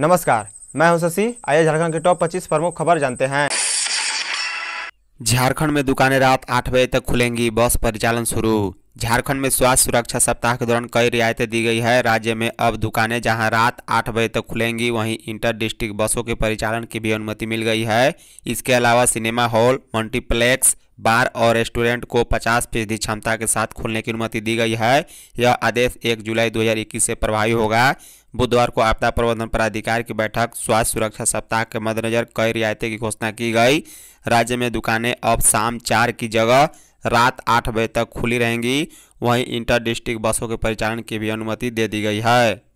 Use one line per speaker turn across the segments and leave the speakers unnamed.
नमस्कार मैं हूं शशि आइए झारखंड के टॉप 25 प्रमुख खबर जानते हैं झारखंड में दुकानें रात आठ बजे तक खुलेंगी बस परिचालन शुरू झारखंड में स्वास्थ्य सुरक्षा सप्ताह के दौरान कई रियायतें दी गई है राज्य में अब दुकानें जहां रात आठ बजे तक खुलेंगी वहीं इंटर डिस्ट्रिक्ट बसों के परिचालन की भी अनुमति मिल गई है इसके अलावा सिनेमा हॉल मल्टीप्लेक्स बार और रेस्टोरेंट को 50 फीसदी क्षमता के साथ खोलने की अनुमति दी गई है यह आदेश 1 जुलाई 2021 से प्रभावी होगा बुधवार को आपदा प्रबंधन प्राधिकार की बैठक स्वास्थ्य सुरक्षा सप्ताह के मद्देनजर कई रियायतें की घोषणा की गई राज्य में दुकानें अब शाम चार की जगह रात आठ बजे तक खुली रहेंगी वहीं इंटर डिस्ट्रिक्ट बसों के परिचालन की भी अनुमति दे दी गई है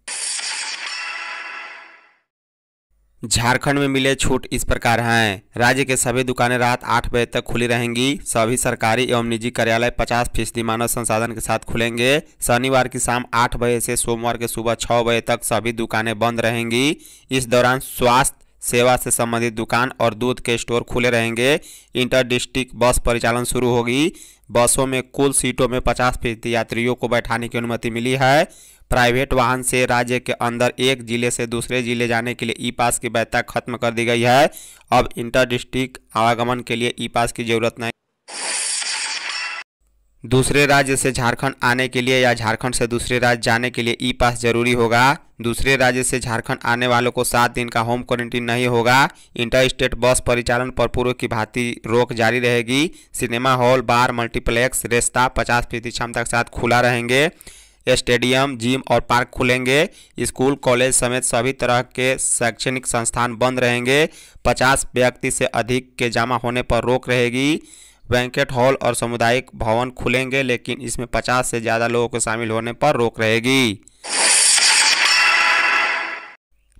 झारखंड में मिले छूट इस प्रकार हैं राज्य के सभी दुकानें रात आठ बजे तक खुली रहेंगी सभी सरकारी एवं निजी कार्यालय पचास फीसदी मानव संसाधन के साथ खुलेंगे शनिवार की शाम आठ बजे से सोमवार के सुबह छः बजे तक सभी दुकानें बंद रहेंगी इस दौरान स्वास्थ्य सेवा से संबंधित दुकान और दूध के स्टोर खुले रहेंगे इंटर डिस्ट्रिक्ट बस परिचालन शुरू होगी बसों में कुल सीटों में पचास फीसदी यात्रियों को बैठाने की अनुमति मिली है प्राइवेट वाहन से राज्य के अंदर एक जिले से दूसरे जिले जाने के लिए ई पास की वैधता खत्म कर दी गई है अब इंटर डिस्ट्रिक्ट आवागमन के लिए ई पास की जरूरत नहीं दूसरे राज्य से झारखंड आने के लिए या झारखंड से दूसरे राज्य जाने के लिए ई पास जरूरी होगा दूसरे राज्य से झारखंड आने वालों को सात दिन का होम क्वारंटीन नहीं होगा इंटर स्टेट बस परिचालन पर पूर्व की भांति रोक जारी रहेगी cinema hall bar multiplex restaurant पचास फीसदी क्षमता के साथ खुला रहेंगे स्टेडियम जिम और पार्क खुलेंगे स्कूल कॉलेज समेत सभी तरह के शैक्षणिक संस्थान बंद रहेंगे पचास व्यक्ति से अधिक के जमा होने पर रोक रहेगी बैंकेट हॉल और सामुदायिक भवन खुलेंगे लेकिन इसमें पचास से ज़्यादा लोगों के शामिल होने पर रोक रहेगी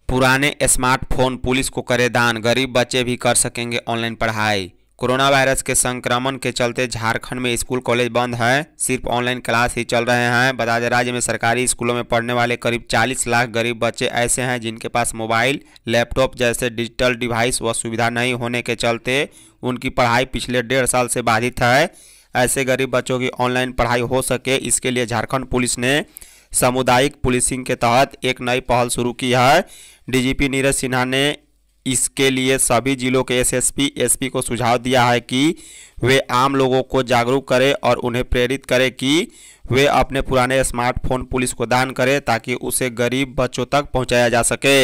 पुराने स्मार्टफोन पुलिस को करे दान गरीब बच्चे भी कर सकेंगे ऑनलाइन पढ़ाई कोरोना वायरस के संक्रमण के चलते झारखंड में स्कूल कॉलेज बंद है सिर्फ ऑनलाइन क्लास ही चल रहे हैं बता दें राज्य में सरकारी स्कूलों में पढ़ने वाले करीब 40 लाख गरीब बच्चे ऐसे हैं जिनके पास मोबाइल लैपटॉप जैसे डिजिटल डिवाइस व सुविधा नहीं होने के चलते उनकी पढ़ाई पिछले डेढ़ साल से बाधित है ऐसे गरीब बच्चों की ऑनलाइन पढ़ाई हो सके इसके लिए झारखंड पुलिस ने सामुदायिक पुलिसिंग के तहत एक नई पहल शुरू की है डीजीपी नीरज सिन्हा ने इसके लिए सभी जिलों के एसएसपी एसपी को सुझाव दिया है कि वे आम लोगों को जागरूक करें और उन्हें प्रेरित करें कि वे अपने पुराने स्मार्टफोन पुलिस को दान करें ताकि उसे गरीब बच्चों तक पहुंचाया जा सके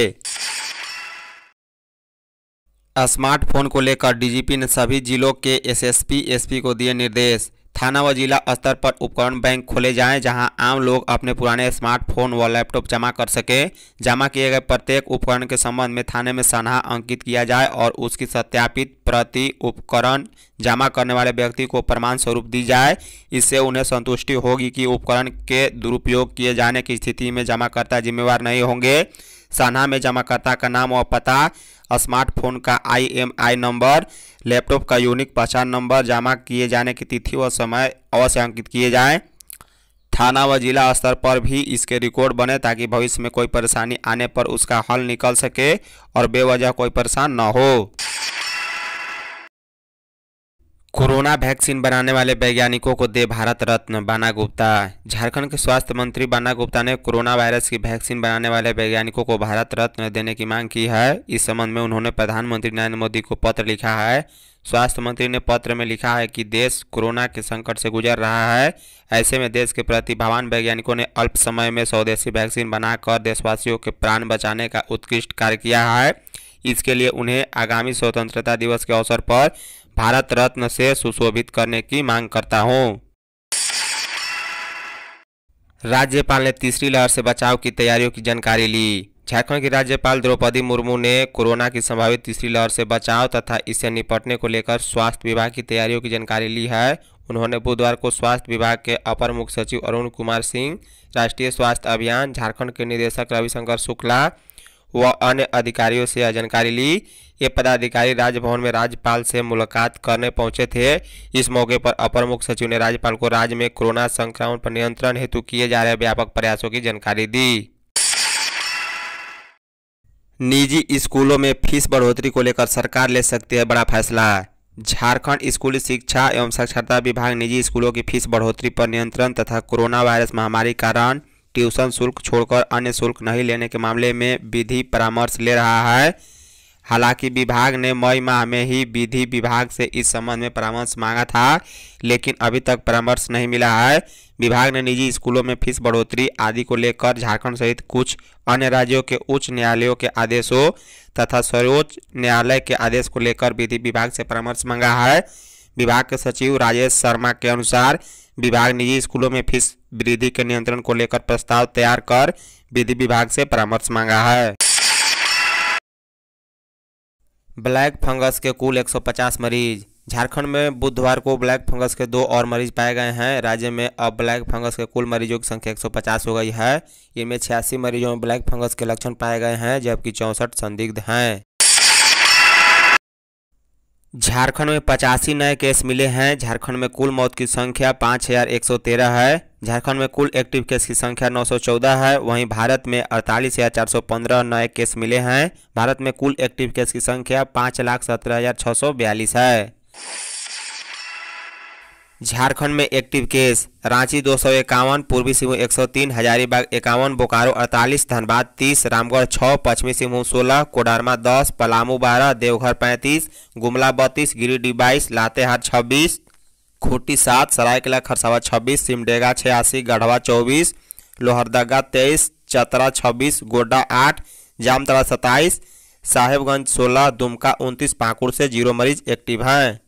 स्मार्टफोन को लेकर डीजीपी ने सभी जिलों के एसएसपी एसपी को दिए निर्देश थाना व जिला स्तर पर उपकरण बैंक खोले जाएं जहां आम लोग अपने पुराने स्मार्टफोन व लैपटॉप जमा कर सके जमा किए गए प्रत्येक उपकरण के संबंध में थाने में सन्हा अंकित किया जाए और उसकी सत्यापित प्रति उपकरण जमा करने वाले व्यक्ति को प्रमाण स्वरूप दी जाए इससे उन्हें संतुष्टि होगी कि उपकरण के दुरुपयोग किए जाने की स्थिति में जमाकर्ता जिम्मेवार नहीं होंगे सन्हा में जमाकर्ता का नाम और पता स्मार्टफोन का आईएमआई नंबर लैपटॉप का यूनिक पहचान नंबर जमा किए जाने की तिथि व समय अवश्य अंकित किए जाएँ थाना व जिला स्तर पर भी इसके रिकॉर्ड बने ताकि भविष्य में कोई परेशानी आने पर उसका हल निकल सके और बेवजह कोई परेशान न हो कोरोना वैक्सीन बनाने वाले वैज्ञानिकों को दे भारत रत्न बाना गुप्ता झारखंड के स्वास्थ्य मंत्री बाना गुप्ता ने कोरोना वायरस की वैक्सीन बनाने वाले वैज्ञानिकों को भारत रत्न देने की मांग की है इस संबंध में उन्होंने प्रधानमंत्री नरेंद्र मोदी को पत्र लिखा है स्वास्थ्य मंत्री ने पत्र में लिखा है कि देश कोरोना के संकट से गुजर रहा है ऐसे में देश के प्रतिभावान वैज्ञानिकों ने अल्प समय में स्वदेशी वैक्सीन बनाकर देशवासियों के प्राण बचाने का उत्कृष्ट कार्य किया है इसके लिए उन्हें आगामी स्वतंत्रता दिवस के अवसर पर भारत रत्न से सुशोभित करने की मांग करता हूँ राज्यपाल ने तीसरी लहर से बचाव की तैयारियों की जानकारी ली झारखंड की राज्यपाल द्रौपदी मुर्मू ने कोरोना की संभावित तीसरी लहर से बचाव तथा इससे निपटने को लेकर स्वास्थ्य विभाग की तैयारियों की जानकारी ली है उन्होंने बुधवार को स्वास्थ्य विभाग के अपर मुख्य सचिव अरुण कुमार सिंह राष्ट्रीय स्वास्थ्य अभियान झारखंड के निदेशक रविशंकर शुक्ला व अन्य अधिकारियों से जानकारी ली ये पदाधिकारी राजभवन में राज्यपाल से मुलाकात करने पहुंचे थे इस मौके पर अपर मुख्य सचिव ने राज्यपाल को राज्य में कोरोना संक्रमण पर नियंत्रण हेतु किए जा रहे व्यापक प्रयासों की जानकारी दी निजी स्कूलों में फीस बढ़ोतरी को लेकर सरकार ले सकती है बड़ा फैसला झारखंड स्कूली शिक्षा एवं साक्षरता विभाग निजी स्कूलों की फीस बढ़ोतरी पर नियंत्रण तथा कोरोना वायरस महामारी कारण ट्यूशन शुल्क छोड़कर अन्य शुल्क नहीं लेने के मामले में विधि परामर्श ले रहा है हालांकि विभाग ने मई माह में ही विधि विभाग से इस संबंध में परामर्श मांगा था लेकिन अभी तक परामर्श नहीं मिला है विभाग ने निजी स्कूलों में फीस बढ़ोतरी आदि को लेकर झारखंड सहित कुछ अन्य राज्यों के उच्च न्यायालयों के आदेशों तथा सर्वोच्च न्यायालय के आदेश को लेकर विधि विभाग से परामर्श मांगा है विभाग के सचिव राजेश शर्मा के अनुसार विभाग निजी स्कूलों में फीस वृद्धि के नियंत्रण को लेकर प्रस्ताव तैयार कर विधि विभाग से परामर्श मांगा है ब्लैक फंगस के कुल 150 मरीज झारखंड में बुधवार को ब्लैक फंगस के दो और मरीज पाए गए हैं राज्य में अब ब्लैक फंगस के कुल मरीजों की संख्या 150 हो गई है इनमें छियासी मरीजों में ब्लैक फंगस के लक्षण पाए गए हैं जबकि चौंसठ संदिग्ध हैं झारखंड में पचासी नए केस मिले हैं झारखंड में कुल मौत की संख्या पाँच हज़ार एक सौ तेरह है झारखंड में कुल एक्टिव केस की संख्या 914 है वहीं भारत में अड़तालीस हज़ार चार सौ पंद्रह नए केस मिले हैं भारत में कुल एक्टिव केस की संख्या पाँच लाख सत्रह हज़ार छः सौ बयालीस है झारखंड में एक्टिव केस रांची दो सौ इक्यावन पूर्वी सिंहभूम एक सौ तीन हजारीबाग इक्यावन बोकारो अड़तालीस धनबाद तीस रामगढ़ छः पश्चिमी सिंहभूम सोलह कोडरमा दस पलामू बारह देवघर पैंतीस गुमला बत्तीस गिरिडीह बाईस लातेहार छब्बीस खूंटी सात सरायकला खरसावा छब्बीस सिमडेगा छियासी गढ़वा चौबीस लोहरदगा तेईस चतरा छब्बीस गोड्डा आठ जामतरा सत्ताईस साहेबगंज सोलह दुमका उनतीस पाकुड़ से जीरो मरीज एक्टिव हैं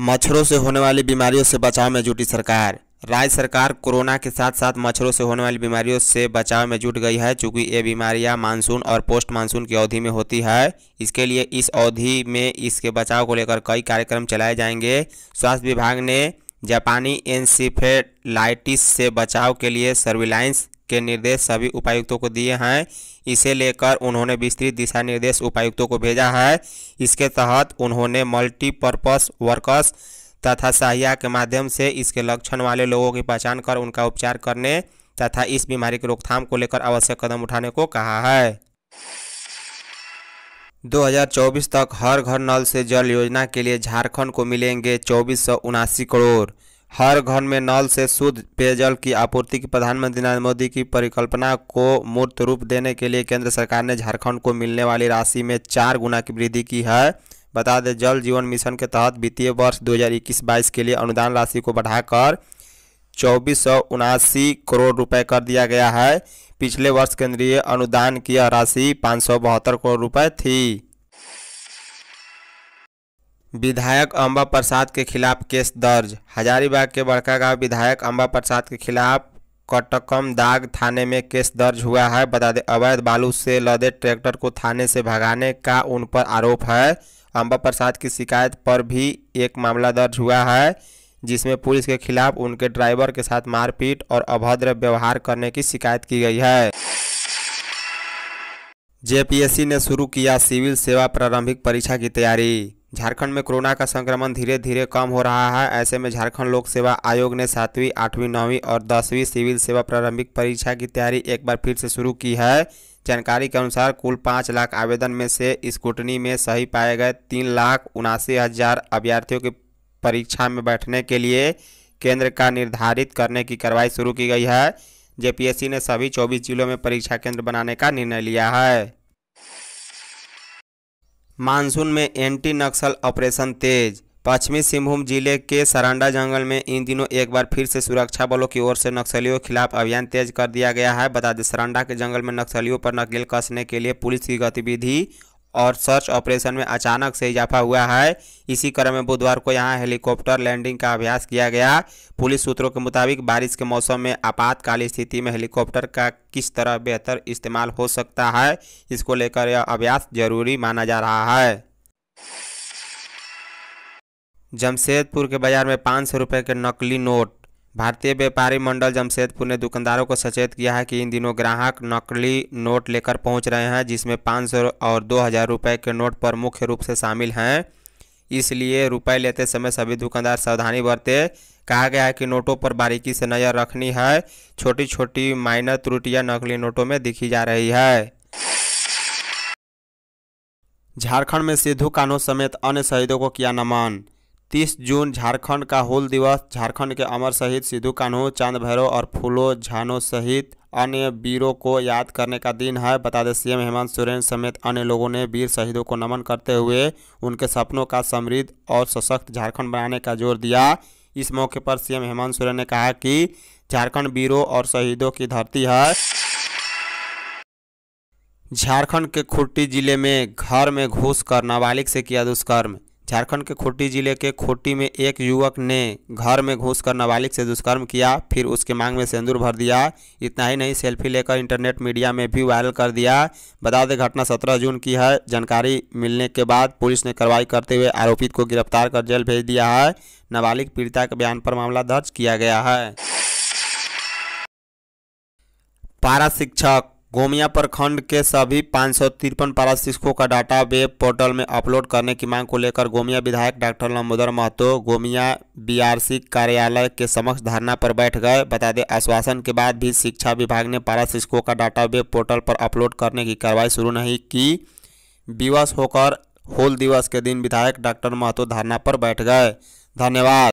मच्छरों से होने वाली बीमारियों से बचाव में जुटी सरकार राज्य सरकार कोरोना के साथ साथ मच्छरों से होने वाली बीमारियों से बचाव में जुट गई है चूँकि ये बीमारियां मानसून और पोस्ट मानसून की अवधि में होती है इसके लिए इस अवधि में इसके बचाव को लेकर कई कार्यक्रम चलाए जाएंगे स्वास्थ्य विभाग ने जापानी एनसीफेलाइटिस से बचाव के लिए सर्विलांस के निर्देश सभी उपायुक्तों को दिए हैं इसे लेकर उन्होंने विस्तृत दिशा निर्देश उपायुक्तों को भेजा है इसके तहत उन्होंने मल्टीपर्पस वर्कर्स तथा सहायता के माध्यम से इसके लक्षण वाले लोगों की पहचान कर उनका उपचार करने तथा इस बीमारी की रोकथाम को लेकर आवश्यक कदम उठाने को कहा है 2024 तक हर घर नल से जल योजना के लिए झारखंड को मिलेंगे चौबीस करोड़ हर घर में नल से शुद्ध पेयजल की आपूर्ति की प्रधानमंत्री नरेंद्र मोदी की परिकल्पना को मूर्त रूप देने के लिए केंद्र सरकार ने झारखंड को मिलने वाली राशि में चार गुना की वृद्धि की है बता दें जल जीवन मिशन के तहत वित्तीय वर्ष 2021-22 के लिए अनुदान राशि को बढ़ाकर चौबीस करोड़ रुपए कर दिया गया है पिछले वर्ष केंद्रीय अनुदान की राशि पाँच करोड़ रुपये थी विधायक अम्बा प्रसाद के खिलाफ केस दर्ज हजारीबाग के बड़कागांव विधायक अम्बा प्रसाद के खिलाफ कटकम दाग थाने में केस दर्ज हुआ है बता दें अवैध बालू से लदे ट्रैक्टर को थाने से भगाने का उन पर आरोप है अम्बा प्रसाद की शिकायत पर भी एक मामला दर्ज हुआ है जिसमें पुलिस के खिलाफ उनके ड्राइवर के साथ मारपीट और अभद्र व्यवहार करने की शिकायत की गई है जेपीएससी ने शुरू किया सिविल सेवा प्रारंभिक परीक्षा की तैयारी झारखंड में कोरोना का संक्रमण धीरे धीरे कम हो रहा है ऐसे में झारखंड लोक सेवा आयोग ने सातवीं आठवीं नौवीं और दसवीं सिविल सेवा प्रारंभिक परीक्षा की तैयारी एक बार फिर से शुरू की है जानकारी के अनुसार कुल पाँच लाख आवेदन में से स्कूटनी में सही पाए गए तीन लाख उनासी हज़ार अभ्यर्थियों की परीक्षा में बैठने के लिए केंद्र का निर्धारित करने की कार्रवाई शुरू की गई है जेपीएससी ने सभी चौबीस जिलों में परीक्षा केंद्र बनाने का निर्णय लिया है मानसून में एंटी नक्सल ऑपरेशन तेज पश्चिमी सिंहभूम जिले के सरांडा जंगल में इन दिनों एक बार फिर से सुरक्षा बलों की ओर से नक्सलियों के खिलाफ अभियान तेज कर दिया गया है बता दें सरांडा के जंगल में नक्सलियों पर नकेल कसने के लिए पुलिस की गतिविधि और सर्च ऑपरेशन में अचानक से इजाफा हुआ है इसी क्रम में बुधवार को यहां हेलीकॉप्टर लैंडिंग का अभ्यास किया गया पुलिस सूत्रों के मुताबिक बारिश के मौसम में आपातकाल स्थिति में हेलीकॉप्टर का किस तरह बेहतर इस्तेमाल हो सकता है इसको लेकर यह अभ्यास जरूरी माना जा रहा है जमशेदपुर के बाजार में पाँच सौ रुपये के नकली नोट भारतीय व्यापारी मंडल जमशेदपुर ने दुकानदारों को सचेत किया है कि इन दिनों ग्राहक नकली नोट लेकर पहुंच रहे हैं जिसमें पाँच सौ और दो हज़ार रुपये के नोट पर मुख्य रूप से शामिल हैं इसलिए रुपए लेते समय सभी दुकानदार सावधानी बरते कहा गया है कि नोटों पर बारीकी से नज़र रखनी है छोटी छोटी माइनर त्रुटियाँ नकली नोटों में दिखी जा रही है झारखंड में सिद्धू कानों समेत अन्य शहीदों को किया नमन तीस जून झारखंड का हुल दिवस झारखंड के अमर शहीद सिद्धू कान्हू चांद भैरव और फूलो झानो सहित अन्य वीरों को याद करने का दिन है बता दें सीएम हेमंत सोरेन समेत अन्य लोगों ने वीर शहीदों को नमन करते हुए उनके सपनों का समृद्ध और सशक्त झारखंड बनाने का जोर दिया इस मौके पर सीएम हेमंत सोरेन ने कहा कि झारखंड वीरों और शहीदों की धरती है झारखंड के खुट्टी जिले में घर में घुस कर नाबालिग से किया दुष्कर्म झारखंड के खोटी जिले के खोटी में एक युवक ने घर में घुसकर नाबालिग से दुष्कर्म किया फिर उसके मांग में सेंदूर भर दिया इतना ही नहीं सेल्फी लेकर इंटरनेट मीडिया में भी वायरल कर दिया बता दें घटना 17 जून की है जानकारी मिलने के बाद पुलिस ने कार्रवाई करते हुए आरोपी को गिरफ्तार कर जेल भेज दिया है नाबालिग पीड़िता के बयान पर मामला दर्ज किया गया है पारा शिक्षक गोमिया प्रखंड के सभी पाँच सौ तिरपन पारा शिक्षकों का डाटा वेब पोर्टल में अपलोड करने की मांग को लेकर गोमिया विधायक डॉक्टर लंबोदर महतो गोमिया बीआरसी कार्यालय के समक्ष धरना पर बैठ गए बता दें आश्वासन के बाद भी शिक्षा विभाग ने पारा शिक्षकों का डाटा वेब पोर्टल पर अपलोड करने की कार्रवाई शुरू नहीं की विवश होकर होल दिवस के दिन विधायक डॉक्टर महतो धरना पर बैठ गए धन्यवाद